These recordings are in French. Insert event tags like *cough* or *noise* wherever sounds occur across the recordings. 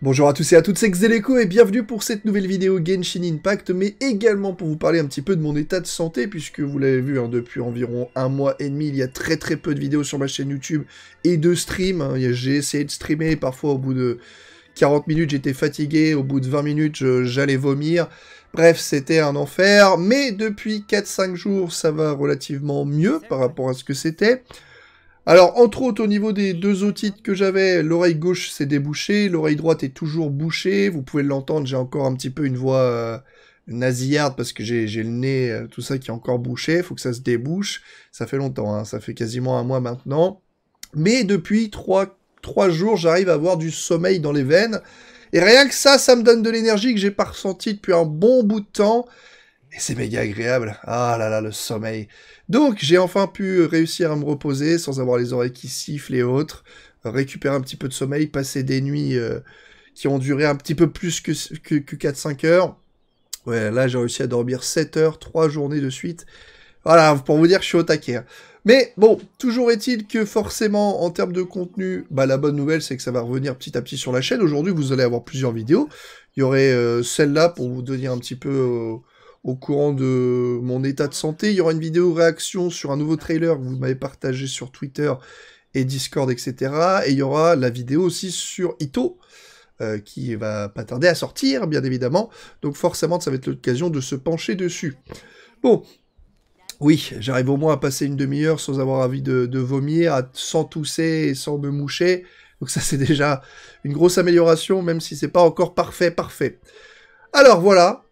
Bonjour à tous et à toutes, c'est Xeleco et bienvenue pour cette nouvelle vidéo Genshin Impact, mais également pour vous parler un petit peu de mon état de santé, puisque vous l'avez vu, hein, depuis environ un mois et demi, il y a très très peu de vidéos sur ma chaîne YouTube et de streams. Hein. J'ai essayé de streamer, parfois au bout de 40 minutes j'étais fatigué, au bout de 20 minutes j'allais vomir. Bref, c'était un enfer, mais depuis 4-5 jours ça va relativement mieux par rapport à ce que c'était. Alors, entre autres, au niveau des deux otites que j'avais, l'oreille gauche s'est débouchée, l'oreille droite est toujours bouchée. Vous pouvez l'entendre, j'ai encore un petit peu une voix euh, nasillarde parce que j'ai le nez, euh, tout ça qui est encore bouché. Faut que ça se débouche. Ça fait longtemps, hein. ça fait quasiment un mois maintenant. Mais depuis trois, trois jours, j'arrive à avoir du sommeil dans les veines. Et rien que ça, ça me donne de l'énergie que j'ai pas ressenti depuis un bon bout de temps. Et c'est méga agréable. Ah là là, le sommeil. Donc, j'ai enfin pu réussir à me reposer sans avoir les oreilles qui sifflent et autres. Récupérer un petit peu de sommeil, passer des nuits euh, qui ont duré un petit peu plus que, que, 4-5 heures. Ouais, là, j'ai réussi à dormir 7 heures, 3 journées de suite. Voilà, pour vous dire, que je suis au taquet. Hein. Mais bon, toujours est-il que forcément, en termes de contenu, bah, la bonne nouvelle, c'est que ça va revenir petit à petit sur la chaîne. Aujourd'hui, vous allez avoir plusieurs vidéos. Il y aurait euh, celle-là pour vous donner un petit peu... Euh, au courant de mon état de santé. Il y aura une vidéo réaction sur un nouveau trailer que vous m'avez partagé sur Twitter et Discord, etc. Et il y aura la vidéo aussi sur Ito, euh, qui va pas tarder à sortir, bien évidemment. Donc forcément, ça va être l'occasion de se pencher dessus. Bon, oui, j'arrive au moins à passer une demi-heure sans avoir envie de, vomir, sans tousser et sans me moucher. Donc ça, c'est déjà une grosse amélioration, même si c'est pas encore parfait, parfait. Alors voilà,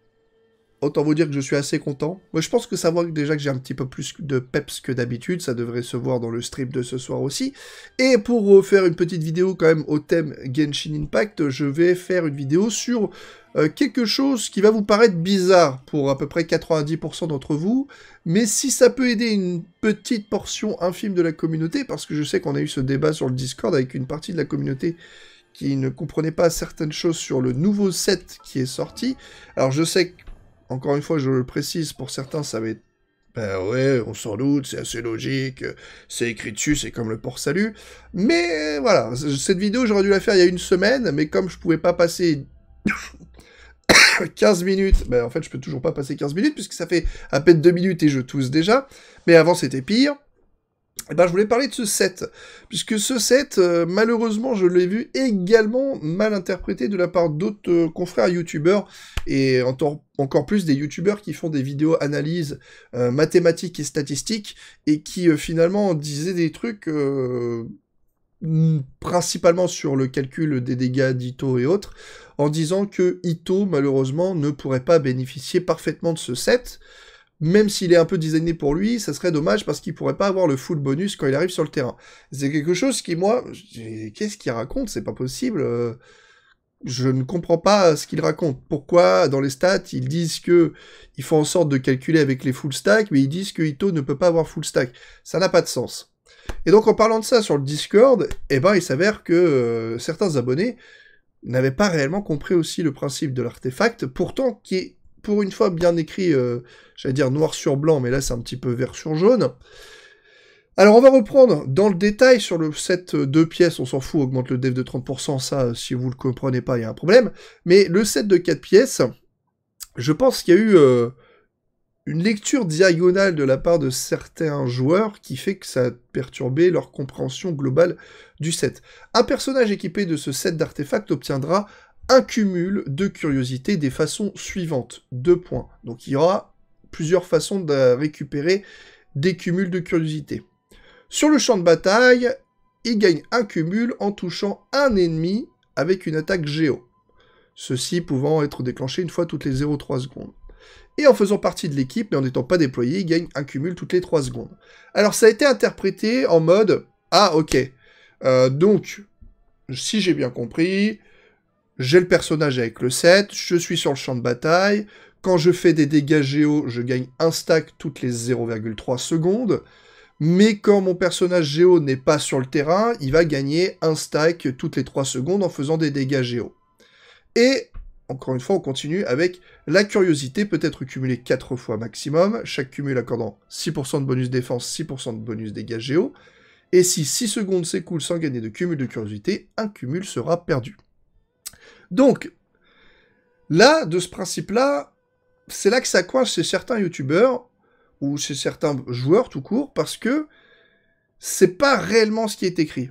Autant vous dire que je suis assez content. Moi, je pense que ça voit déjà que j'ai un petit peu plus de peps que d'habitude. Ça devrait se voir dans le strip de ce soir aussi. Et pour faire une petite vidéo quand même au thème Genshin Impact, je vais faire une vidéo sur euh, quelque chose qui va vous paraître bizarre pour à peu près 90% d'entre vous, mais si ça peut aider une petite portion infime de la communauté, parce que je sais qu'on a eu ce débat sur le Discord avec une partie de la communauté qui ne comprenait pas certaines choses sur le nouveau set qui est sorti. Alors je sais que encore une fois, je le précise, pour certains, ça va être... Ben ouais, on s'en doute, c'est assez logique, c'est écrit dessus, c'est comme le port salut. Mais voilà, cette vidéo, j'aurais dû la faire il y a une semaine, mais comme je pouvais pas passer... 15 *coughs* minutes, ben en fait je peux toujours pas passer 15 minutes puisque ça fait à peine 2 minutes et je tousse déjà, mais avant c'était pire, eh ben, je voulais parler de ce set, puisque ce set, euh, malheureusement, je l'ai vu également mal interprété de la part d'autres euh, confrères youtubeurs, et encore plus des youtubeurs qui font des vidéos analyses euh, mathématiques et statistiques, et qui finalement disaient des trucs principalement sur le calcul des dégâts d'Ito et autres, en disant que Ito, malheureusement, ne pourrait pas bénéficier parfaitement de ce set, même s'il est un peu designé pour lui, ça serait dommage parce qu'il pourrait pas avoir le full bonus quand il arrive sur le terrain. C'est quelque chose qui, moi, qu'est-ce qu'il raconte C'est pas possible. Euh, je ne comprends pas ce qu'il raconte. Pourquoi, dans les stats, ils disent que ils font en sorte de calculer avec les full stacks, mais ils disent que Ito ne peut pas avoir full stack. Ça n'a pas de sens. Et donc, en parlant de ça sur le Discord, eh ben, il s'avère que euh, certains abonnés n'avaient pas réellement compris aussi le principe de l'artefact, pourtant qui est pour une fois bien écrit, euh, j'allais dire noir sur blanc, mais là c'est un petit peu vert sur jaune. Alors on va reprendre dans le détail sur le set euh, de pièces, on s'en fout, augmente le dev de 30%, ça euh, si vous le comprenez pas, il y a un problème. Mais le set de 4 pièces, je pense qu'il y a eu une lecture diagonale de la part de certains joueurs qui fait que ça a perturbé leur compréhension globale du set. Un personnage équipé de ce set d'artefacts obtiendra un cumul de curiosité des façons suivantes. Deux points. Donc il y aura plusieurs façons de récupérer des cumuls de curiosité. Sur le champ de bataille, il gagne un cumul en touchant un ennemi avec une attaque géo. Ceci pouvant être déclenché une fois toutes les 0,3 secondes. Et en faisant partie de l'équipe, mais en n'étant pas déployé, il gagne un cumul toutes les 3 secondes. Alors ça a été interprété en mode « Ah, ok. Euh, donc, si j'ai bien compris, j'ai le personnage avec le 7, je suis sur le champ de bataille, quand je fais des dégâts géo, je gagne un stack toutes les 0,3 secondes, mais quand mon personnage géo n'est pas sur le terrain, il va gagner un stack toutes les 3 secondes en faisant des dégâts géo. Et, encore une fois, on continue avec la curiosité, peut être cumulée 4 fois maximum, chaque cumul accordant 6% de bonus défense, 6% de bonus dégâts géo, et si 6 secondes s'écoulent sans gagner de cumul de curiosité, un cumul sera perdu. Donc, là, de ce principe-là, c'est là que ça coince chez certains youtubeurs ou chez certains joueurs tout court parce que c'est pas réellement ce qui est écrit.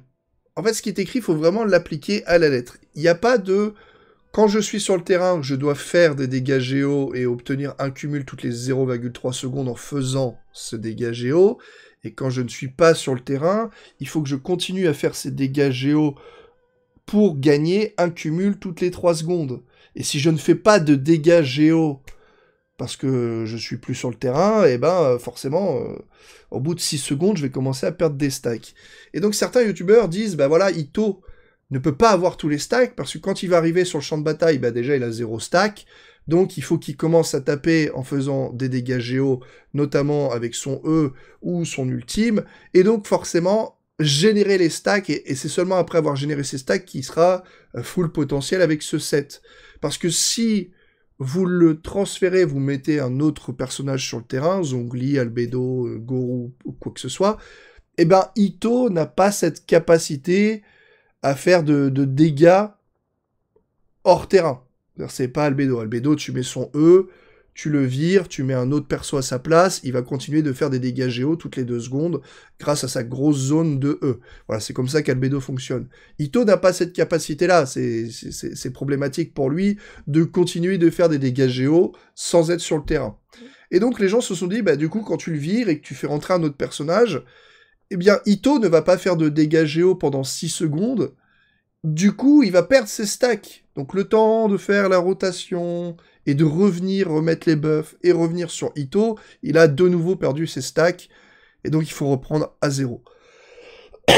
En fait, ce qui est écrit, il faut vraiment l'appliquer à la lettre. Il n'y a pas de quand je suis sur le terrain, je dois faire des dégâts géo et obtenir un cumul toutes les 0,3 secondes en faisant ce dégât géo. Et quand je ne suis pas sur le terrain, il faut que je continue à faire ces dégâts géo pour gagner un cumul toutes les 3 secondes. Et si je ne fais pas de dégâts géo parce que je suis plus sur le terrain, et eh ben euh, forcément, euh, au bout de 6 secondes, je vais commencer à perdre des stacks. Et donc certains youtubeurs disent, bah voilà, Ito ne peut pas avoir tous les stacks, parce que quand il va arriver sur le champ de bataille, bah déjà il a zéro stack, donc il faut qu'il commence à taper en faisant des dégâts géo, notamment avec son E ou son ultime, et donc forcément, générer les stacks, et, c'est seulement après avoir généré ces stacks qu'il sera euh, full potentiel avec ce set. Parce que si vous le transférez, vous mettez un autre personnage sur le terrain, Zongli, Albedo, euh, Goru, ou quoi que ce soit, et eh ben Ito n'a pas cette capacité à faire de, de dégâts hors terrain. C'est pas Albedo. Albedo, tu mets son E, tu le vires, tu mets un autre perso à sa place, il va continuer de faire des dégâts géo toutes les deux secondes grâce à sa grosse zone de E. Voilà, c'est comme ça qu'Albedo fonctionne. Ito n'a pas cette capacité-là, c'est problématique pour lui de continuer de faire des dégâts géo sans être sur le terrain. Et donc les gens se sont dit, bah du coup quand tu le vires et que tu fais rentrer un autre personnage, eh bien Ito ne va pas faire de dégâts géo pendant 6 secondes, du coup il va perdre ses stacks. Donc le temps de faire la rotation, et de revenir remettre les buffs et revenir sur Ito, il a de nouveau perdu ses stacks et donc il faut reprendre à zéro. *coughs*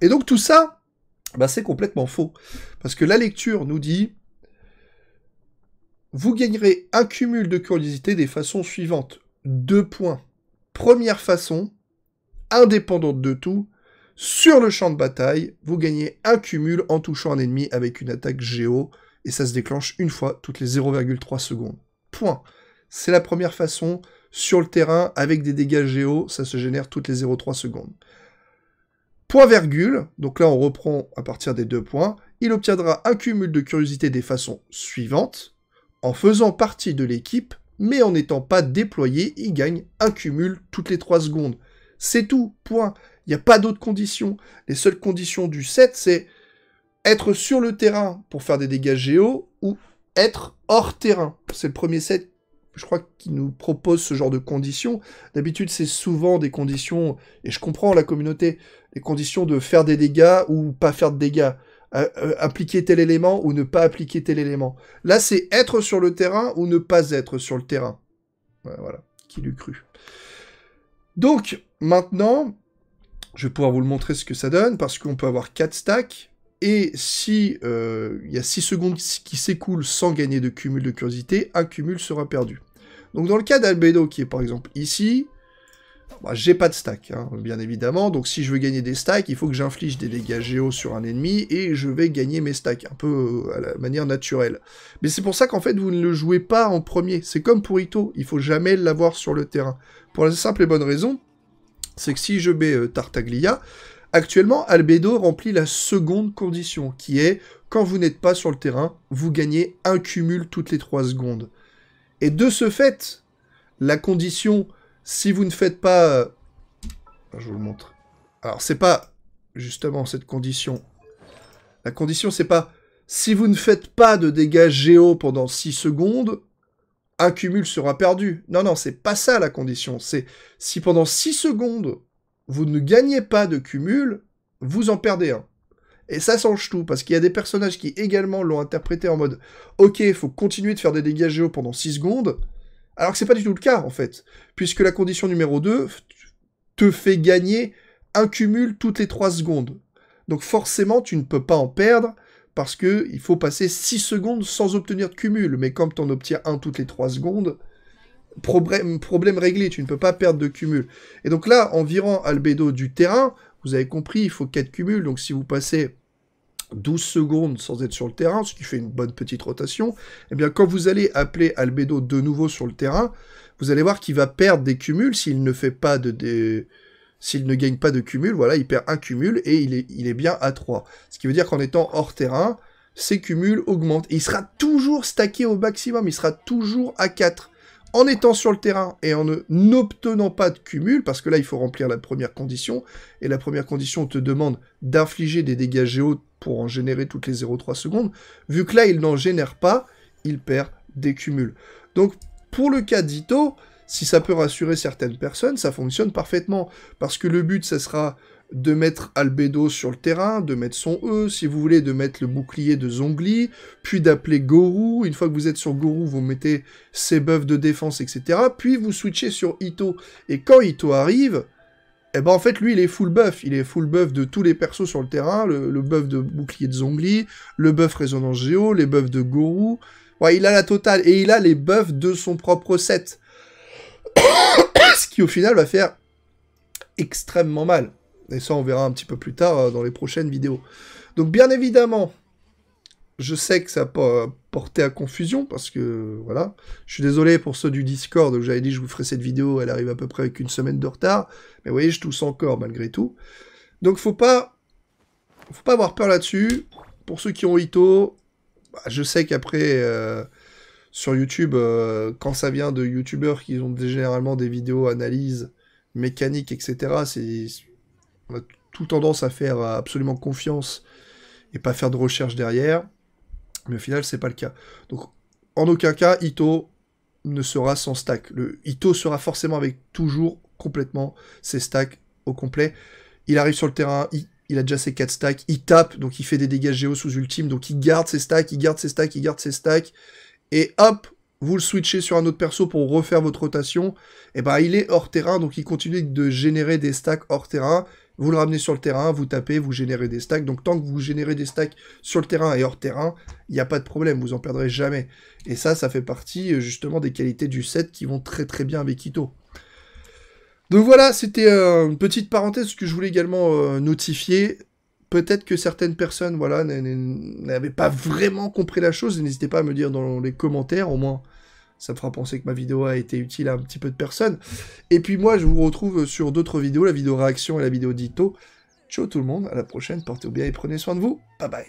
et donc tout ça, bah, c'est complètement faux. Parce que la lecture nous dit vous gagnerez un cumul de curiosité des façons suivantes. Deux points. Première façon, indépendante de tout, sur le champ de bataille, vous gagnez un cumul en touchant un ennemi avec une attaque géo et ça se déclenche une fois toutes les 0,3 secondes. Point. C'est la première façon, sur le terrain, avec des dégâts géo, ça se génère toutes les 0,3 secondes. Point virgule, donc là on reprend à partir des deux points, il obtiendra un cumul de curiosité des façons suivantes. En faisant partie de l'équipe, mais en n'étant pas déployé, il gagne un cumul toutes les 3 secondes. C'est tout, point. Il n'y a pas d'autres conditions. Les seules conditions du set, c'est être sur le terrain pour faire des dégâts géo ou être hors terrain. C'est le premier set, je crois, qui nous propose ce genre de conditions. D'habitude, c'est souvent des conditions, et je comprends la communauté, les conditions de faire des dégâts ou pas faire de dégâts. Euh, euh, appliquer tel élément ou ne pas appliquer tel élément. Là, c'est être sur le terrain ou ne pas être sur le terrain. voilà, qui l'eût cru. Donc, maintenant, je vais pouvoir vous le montrer ce que ça donne, parce qu'on peut avoir 4 stacks, et si euh, il y a 6 secondes qui s'écoulent sans gagner de cumul de curiosité, un cumul sera perdu. Donc dans le cas d'Albedo, qui est par exemple ici, bah, j'ai pas de stack, hein, bien évidemment, donc si je veux gagner des stacks, il faut que j'inflige des dégâts géo sur un ennemi, et je vais gagner mes stacks, un peu euh, à la manière naturelle. Mais c'est pour ça qu'en fait, vous ne le jouez pas en premier. C'est comme pour Ito, il faut jamais l'avoir sur le terrain. Pour la simple et bonne raison, c'est que si je mets euh, Tartaglia, Actuellement, Albedo remplit la seconde condition, qui est quand vous n'êtes pas sur le terrain, vous gagnez un cumul toutes les 3 secondes. Et de ce fait, la condition, si vous ne faites pas... Euh, je vous le montre. Alors, c'est pas justement cette condition. La condition, c'est pas si vous ne faites pas de dégâts géo pendant 6 secondes, un cumul sera perdu. Non, non, c'est pas ça la condition. C'est si pendant 6 secondes, vous ne gagnez pas de cumul, vous en perdez un. Et ça change tout, parce qu'il y a des personnages qui également l'ont interprété en mode Ok, il faut continuer de faire des dégâts géo pendant 6 secondes, alors que c'est pas du tout le cas en fait, puisque la condition numéro 2 te fait gagner un cumul toutes les 3 secondes. Donc forcément, tu ne peux pas en perdre, parce qu'il il faut passer 6 secondes sans obtenir de cumul, mais comme tu en obtiens un toutes les 3 secondes, problème, réglé, tu ne peux pas perdre de cumul. Et donc là, en virant Albedo du terrain, vous avez compris, il faut 4 cumuls, donc si vous passez 12 secondes sans être sur le terrain, ce qui fait une bonne petite rotation, eh bien quand vous allez appeler Albedo de nouveau sur le terrain, vous allez voir qu'il va perdre des cumuls s'il ne fait pas de... S'il ne gagne pas de cumul, voilà, il perd un cumul et il est, bien à 3. Ce qui veut dire qu'en étant hors terrain, ses cumuls augmentent. il sera toujours stacké au maximum, il sera toujours à 4 en étant sur le terrain et en n'obtenant pas de cumul, parce que là il faut remplir la première condition, et la première condition te demande d'infliger des dégâts géos pour en générer toutes les 0,3 secondes, vu que là il n'en génère pas, il perd des cumuls. Donc pour le cas d'Ito, si ça peut rassurer certaines personnes, ça fonctionne parfaitement, parce que le but ça sera de mettre Albedo sur le terrain, de mettre son E, si vous voulez, de mettre le bouclier de Zongli, puis d'appeler Gorou. Une fois que vous êtes sur Gorou, vous mettez ses buffs de défense, etc. Puis vous switchez sur Ito. Et quand Ito arrive, eh ben en fait, lui, il est full buff. Il est full buff de tous les persos sur le terrain. Le, buff de bouclier de Zongli, le buff résonance géo, les buffs de Gorou. Ouais, il a la totale. Et il a les buffs de son propre set. *coughs* Ce qui, au final, va faire extrêmement mal. Et ça, on verra un petit peu plus tard euh, dans les prochaines vidéos. Donc, bien évidemment, je sais que ça a porter porté à confusion parce que voilà, je suis désolé pour ceux du Discord où j'avais dit que je vous ferai cette vidéo, elle arrive à peu près avec une semaine de retard, mais vous voyez, je tousse encore malgré tout. Donc faut pas faut pas avoir peur là-dessus. Pour ceux qui ont Ito, bah, je sais qu'après euh, sur YouTube euh, quand ça vient de youtubeurs qui ont généralement des vidéos analyses mécaniques, etc., c'est on a tout tendance à faire euh, absolument confiance et pas faire de recherche derrière. Mais au final, c'est pas le cas. Donc, en aucun cas, Ito ne sera sans stack. Le Ito sera forcément avec toujours complètement ses stacks au complet. Il arrive sur le terrain, il, a déjà ses 4 stacks, il tape, donc il fait des dégâts géo sous ultime, donc il garde ses stacks, il garde ses stacks, il garde ses stacks. Et hop, vous le switchez sur un autre perso pour refaire votre rotation. Et eh ben, il est hors terrain, donc il continue de générer des stacks hors terrain vous le ramenez sur le terrain, vous tapez, vous générez des stacks. Donc tant que vous générez des stacks sur le terrain et hors terrain, il n'y a pas de problème, vous en perdrez jamais. Et ça, ça fait partie euh, justement des qualités du set qui vont très très bien avec Kito. Donc voilà, c'était euh, une petite parenthèse que je voulais également euh, notifier. Peut-être que certaines personnes voilà, n'avaient pas vraiment compris la chose, n'hésitez pas à me dire dans les commentaires au moins ça me fera penser que ma vidéo a été utile à un petit peu de personnes. Et puis moi, je vous retrouve sur d'autres vidéos, la vidéo réaction et la vidéo dito. Ciao tout le monde, à la prochaine, portez-vous bien et prenez soin de vous. Bye bye